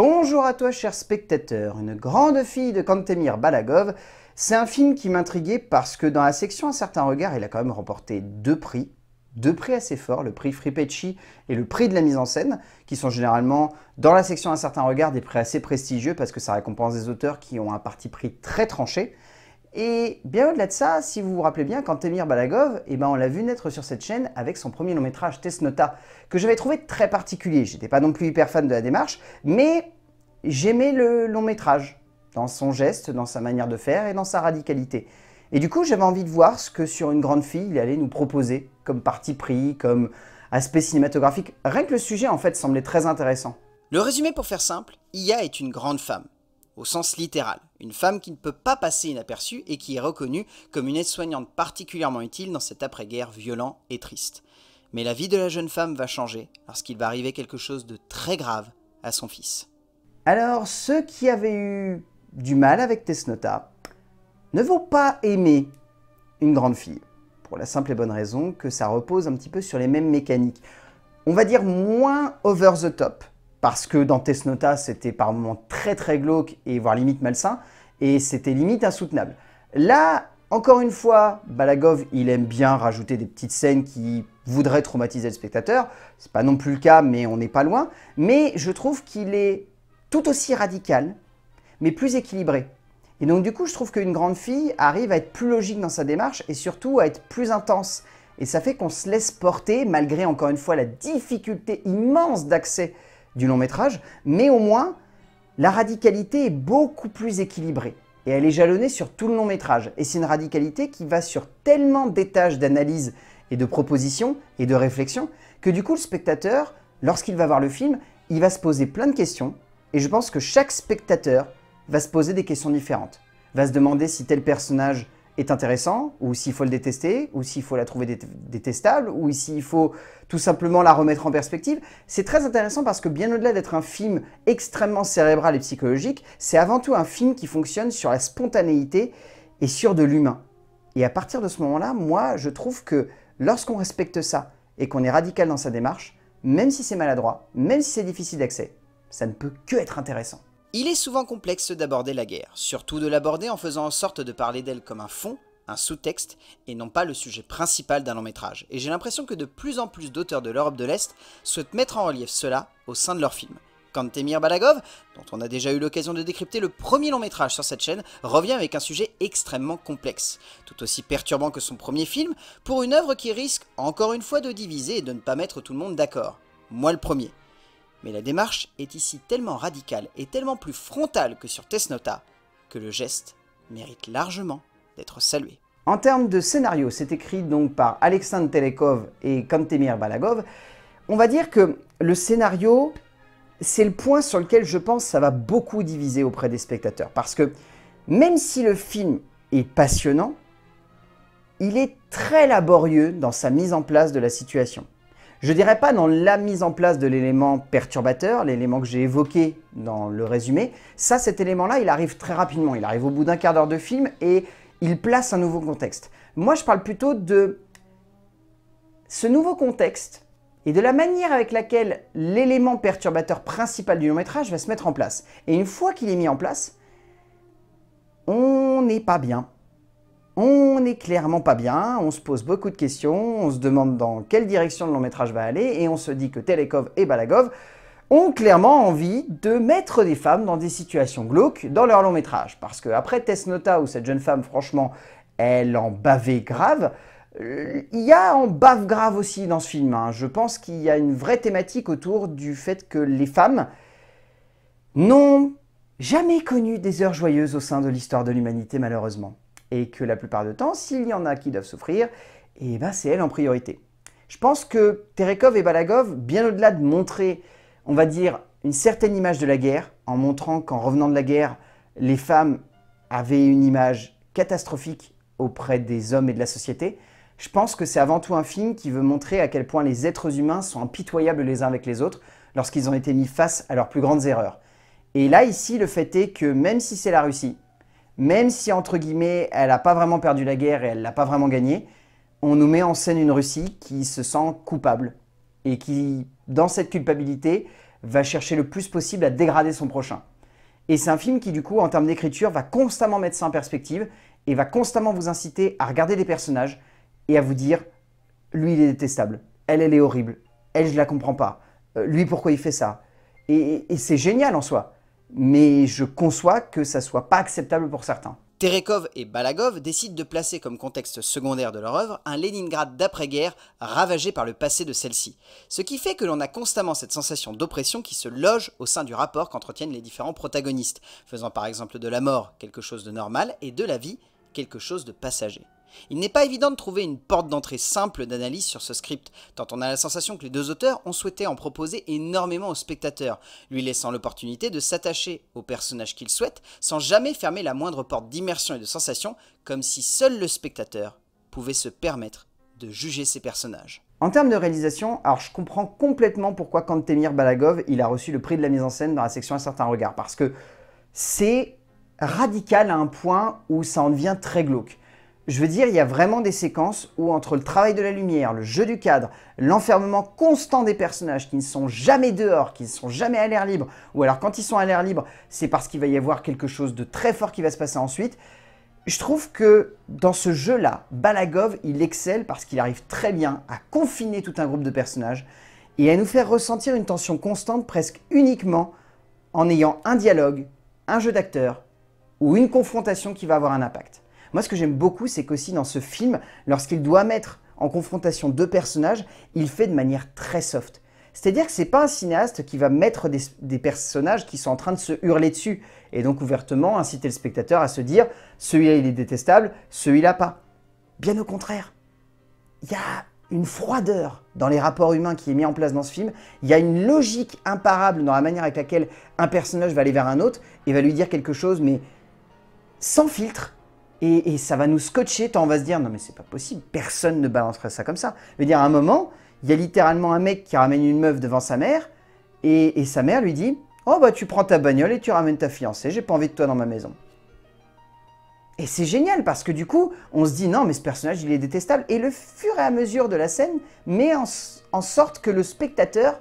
Bonjour à toi, cher spectateur. Une grande fille de Kantemir Balagov. C'est un film qui m'intriguait parce que dans la section Un certain regard, il a quand même remporté deux prix. Deux prix assez forts, le prix Fripeci et le prix de la mise en scène, qui sont généralement dans la section Un certain regard des prix assez prestigieux parce que ça récompense des auteurs qui ont un parti pris très tranché. Et bien au-delà de ça, si vous vous rappelez bien, quand Emir Balagov, eh ben, on l'a vu naître sur cette chaîne avec son premier long métrage Tesnota, que j'avais trouvé très particulier. J'étais pas non plus hyper fan de la démarche, mais j'aimais le long métrage, dans son geste, dans sa manière de faire et dans sa radicalité. Et du coup, j'avais envie de voir ce que sur une grande fille, il allait nous proposer comme parti pris, comme aspect cinématographique. Rien que le sujet, en fait, semblait très intéressant. Le résumé pour faire simple, Ia est une grande femme au sens littéral, une femme qui ne peut pas passer inaperçue et qui est reconnue comme une aide-soignante particulièrement utile dans cet après-guerre violent et triste. Mais la vie de la jeune femme va changer lorsqu'il va arriver quelque chose de très grave à son fils. Alors, ceux qui avaient eu du mal avec Tesnota ne vont pas aimer une grande fille, pour la simple et bonne raison que ça repose un petit peu sur les mêmes mécaniques. On va dire moins over the top, parce que dans Tess Nota, c'était par moments très très glauque et voire limite malsain, et c'était limite insoutenable. Là, encore une fois, Balagov, il aime bien rajouter des petites scènes qui voudraient traumatiser le spectateur. C'est pas non plus le cas, mais on n'est pas loin. Mais je trouve qu'il est tout aussi radical, mais plus équilibré. Et donc du coup, je trouve qu'une grande fille arrive à être plus logique dans sa démarche et surtout à être plus intense. Et ça fait qu'on se laisse porter, malgré encore une fois la difficulté immense d'accès du long métrage, mais au moins, la radicalité est beaucoup plus équilibrée. Et elle est jalonnée sur tout le long métrage. Et c'est une radicalité qui va sur tellement d'étages d'analyse et de propositions et de réflexion que du coup, le spectateur, lorsqu'il va voir le film, il va se poser plein de questions. Et je pense que chaque spectateur va se poser des questions différentes. Va se demander si tel personnage est intéressant, ou s'il faut le détester, ou s'il faut la trouver détestable, ou s'il faut tout simplement la remettre en perspective. C'est très intéressant parce que bien au-delà d'être un film extrêmement cérébral et psychologique, c'est avant tout un film qui fonctionne sur la spontanéité et sur de l'humain. Et à partir de ce moment-là, moi, je trouve que lorsqu'on respecte ça et qu'on est radical dans sa démarche, même si c'est maladroit, même si c'est difficile d'accès, ça ne peut que être intéressant. Il est souvent complexe d'aborder la guerre, surtout de l'aborder en faisant en sorte de parler d'elle comme un fond, un sous-texte, et non pas le sujet principal d'un long métrage, et j'ai l'impression que de plus en plus d'auteurs de l'Europe de l'Est souhaitent mettre en relief cela au sein de leurs films. Quand Temir Balagov, dont on a déjà eu l'occasion de décrypter le premier long métrage sur cette chaîne, revient avec un sujet extrêmement complexe, tout aussi perturbant que son premier film, pour une œuvre qui risque encore une fois de diviser et de ne pas mettre tout le monde d'accord. Moi le premier. Mais la démarche est ici tellement radicale et tellement plus frontale que sur Tesnota que le geste mérite largement d'être salué. En termes de scénario, c'est écrit donc par Alexandre Telekov et Kantemir Balagov. On va dire que le scénario, c'est le point sur lequel je pense ça va beaucoup diviser auprès des spectateurs. Parce que même si le film est passionnant, il est très laborieux dans sa mise en place de la situation. Je dirais pas dans la mise en place de l'élément perturbateur, l'élément que j'ai évoqué dans le résumé. Ça, cet élément-là, il arrive très rapidement. Il arrive au bout d'un quart d'heure de film et il place un nouveau contexte. Moi, je parle plutôt de ce nouveau contexte et de la manière avec laquelle l'élément perturbateur principal du long métrage va se mettre en place. Et une fois qu'il est mis en place, on n'est pas bien. On n'est clairement pas bien, on se pose beaucoup de questions, on se demande dans quelle direction le long métrage va aller, et on se dit que Telekov et Balagov ont clairement envie de mettre des femmes dans des situations glauques dans leur long métrage. Parce que après Nota, où cette jeune femme, franchement, elle en bavait grave, euh, il y a en bave grave aussi dans ce film. Hein. Je pense qu'il y a une vraie thématique autour du fait que les femmes n'ont jamais connu des heures joyeuses au sein de l'histoire de l'humanité, malheureusement et que la plupart du temps, s'il y en a qui doivent souffrir, eh ben, c'est elle en priorité. Je pense que Terekov et Balagov, bien au-delà de montrer, on va dire, une certaine image de la guerre, en montrant qu'en revenant de la guerre, les femmes avaient une image catastrophique auprès des hommes et de la société, je pense que c'est avant tout un film qui veut montrer à quel point les êtres humains sont impitoyables les uns avec les autres lorsqu'ils ont été mis face à leurs plus grandes erreurs. Et là, ici, le fait est que même si c'est la Russie, même si entre guillemets elle n'a pas vraiment perdu la guerre et elle n'a pas vraiment gagné, on nous met en scène une Russie qui se sent coupable et qui, dans cette culpabilité, va chercher le plus possible à dégrader son prochain. Et c'est un film qui, du coup, en termes d'écriture, va constamment mettre ça en perspective et va constamment vous inciter à regarder des personnages et à vous dire lui, il est détestable, elle, elle est horrible, elle, je la comprends pas, euh, lui, pourquoi il fait ça. et c'est génial en soi mais je conçois que ça soit pas acceptable pour certains. Terekov et Balagov décident de placer comme contexte secondaire de leur œuvre un Leningrad d'après-guerre ravagé par le passé de celle-ci, ce qui fait que l'on a constamment cette sensation d'oppression qui se loge au sein du rapport qu'entretiennent les différents protagonistes, faisant par exemple de la mort quelque chose de normal et de la vie quelque chose de passager. Il n'est pas évident de trouver une porte d'entrée simple d'analyse sur ce script, tant on a la sensation que les deux auteurs ont souhaité en proposer énormément aux spectateurs, lui laissant l'opportunité de s'attacher au personnage qu'ils souhaitent sans jamais fermer la moindre porte d'immersion et de sensation, comme si seul le spectateur pouvait se permettre de juger ses personnages. En termes de réalisation, alors je comprends complètement pourquoi Kantemir Balagov, il a reçu le prix de la mise en scène dans la section Un certain regard, parce que c'est radical à un point où ça en devient très glauque. Je veux dire, il y a vraiment des séquences où entre le travail de la lumière, le jeu du cadre, l'enfermement constant des personnages qui ne sont jamais dehors, qui ne sont jamais à l'air libre, ou alors quand ils sont à l'air libre, c'est parce qu'il va y avoir quelque chose de très fort qui va se passer ensuite. Je trouve que dans ce jeu-là, Balagov, il excelle parce qu'il arrive très bien à confiner tout un groupe de personnages et à nous faire ressentir une tension constante presque uniquement en ayant un dialogue, un jeu d'acteur ou une confrontation qui va avoir un impact. Moi, ce que j'aime beaucoup, c'est qu'aussi dans ce film, lorsqu'il doit mettre en confrontation deux personnages, il fait de manière très soft. C'est-à-dire que ce n'est pas un cinéaste qui va mettre des, des, personnages qui sont en train de se hurler dessus et donc ouvertement inciter le spectateur à se dire celui-là il est détestable, celui-là pas. Bien au contraire, il y a une froideur dans les rapports humains qui est mis en place dans ce film, il y a une logique imparable dans la manière avec laquelle un personnage va aller vers un autre et va lui dire quelque chose mais sans filtre, et, ça va nous scotcher, tant on va se dire, non mais c'est pas possible, personne ne balancerait ça comme ça. Je veux dire, à un moment, il y a littéralement un mec qui ramène une meuf devant sa mère, et, sa mère lui dit, oh bah tu prends ta bagnole et tu ramènes ta fiancée, j'ai pas envie de toi dans ma maison. Et c'est génial parce que du coup, on se dit non, mais ce personnage, il est détestable. Et le fur et à mesure de la scène met en sorte que le spectateur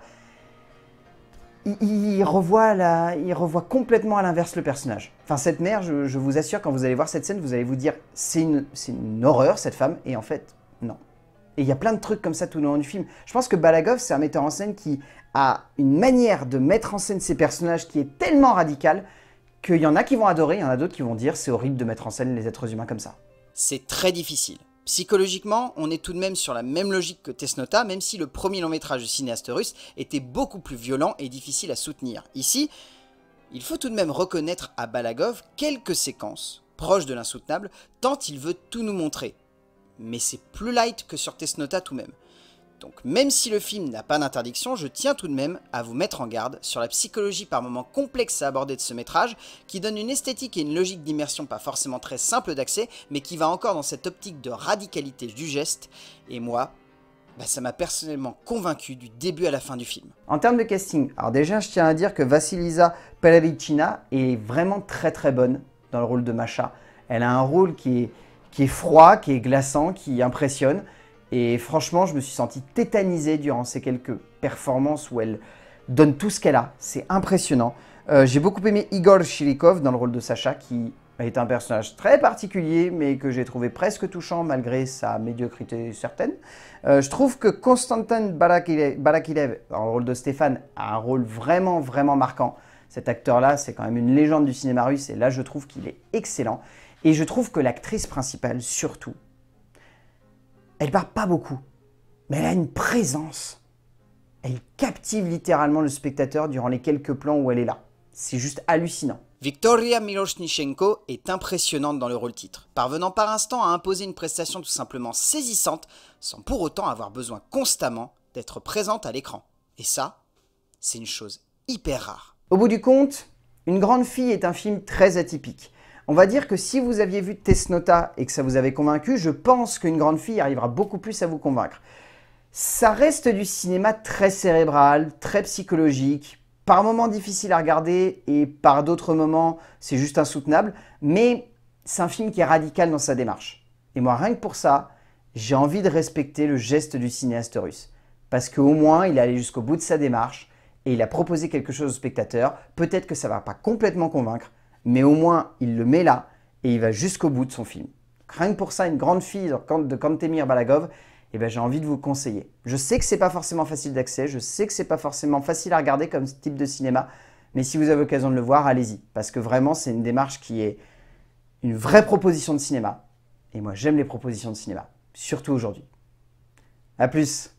il, revoit il revoit complètement à l'inverse le personnage. Enfin, cette mère, je, vous assure, quand vous allez voir cette scène, vous allez vous dire c'est une, une horreur cette femme, et en fait, non. Et il y a plein de trucs comme ça tout au long du film. Je pense que Balagov, c'est un metteur en scène qui a une manière de mettre en scène ses personnages qui est tellement radicale qu'il y en a qui vont adorer, il y en a d'autres qui vont dire c'est horrible de mettre en scène les êtres humains comme ça. C'est très difficile. Psychologiquement, on est tout de même sur la même logique que Tesnota, même si le premier long métrage du cinéaste russe était beaucoup plus violent et difficile à soutenir. Ici, il faut tout de même reconnaître à Balagov quelques séquences, proches de l'insoutenable, tant il veut tout nous montrer. Mais c'est plus light que sur Tesnota tout de même. Donc même si le film n'a pas d'interdiction, je tiens tout de même à vous mettre en garde sur la psychologie par moments complexe à aborder de ce métrage, qui donne une esthétique et une logique d'immersion pas forcément très simple d'accès, mais qui va encore dans cette optique de radicalité du geste, et moi, bah, ça m'a personnellement convaincu du début à la fin du film. En termes de casting, alors déjà je tiens à dire que Vasilisa Pallavicina est vraiment très très bonne dans le rôle de Macha. Elle a un rôle qui est froid, qui est glaçant, qui impressionne. Et franchement, je me suis senti tétanisé durant ces quelques performances où elle donne tout ce qu'elle a. C'est impressionnant. Euh, j'ai beaucoup aimé Igor Shirikov dans le rôle de Sacha, qui est un personnage très particulier, mais que j'ai trouvé presque touchant malgré sa médiocrité certaine. Euh, je trouve que Konstantin Barakilev, dans le rôle de Stéphane, a un rôle vraiment, vraiment marquant. Cet acteur-là, c'est quand même une légende du cinéma russe, et là, je trouve qu'il est excellent. Et je trouve que l'actrice principale, surtout, elle parle pas beaucoup, mais elle a une présence. Elle captive littéralement le spectateur durant les quelques plans où elle est là. C'est juste hallucinant. Victoria Miloshnichenko est impressionnante dans le rôle titre, parvenant par instant à imposer une prestation tout simplement saisissante, sans pour autant avoir besoin constamment d'être présente à l'écran. Et ça, c'est une chose hyper rare. Au bout du compte, Une grande fille est un film très atypique. On va dire que si vous aviez vu Tesnota et que ça vous avait convaincu, je pense qu'une grande fille arrivera beaucoup plus à vous convaincre. Ça reste du cinéma très cérébral, très psychologique, par moments difficile à regarder et par d'autres moments c'est juste insoutenable, mais c'est un film qui est radical dans sa démarche. Et moi, rien que pour ça, j'ai envie de respecter le geste du cinéaste russe. Parce qu'au moins, il est allé jusqu'au bout de sa démarche et il a proposé quelque chose au spectateur. Peut-être que ça ne va pas complètement convaincre, mais au moins il le met là et il va jusqu'au bout de son film. Rien que pour ça, une grande fille de Kantemir Balagov, eh ben, j'ai envie de vous conseiller. Je sais que c'est pas forcément facile d'accès, je sais que c'est pas forcément facile à regarder comme ce type de cinéma, mais si vous avez l'occasion de le voir, allez-y, parce que vraiment c'est une démarche qui est une vraie proposition de cinéma. Et moi j'aime les propositions de cinéma, surtout aujourd'hui. A plus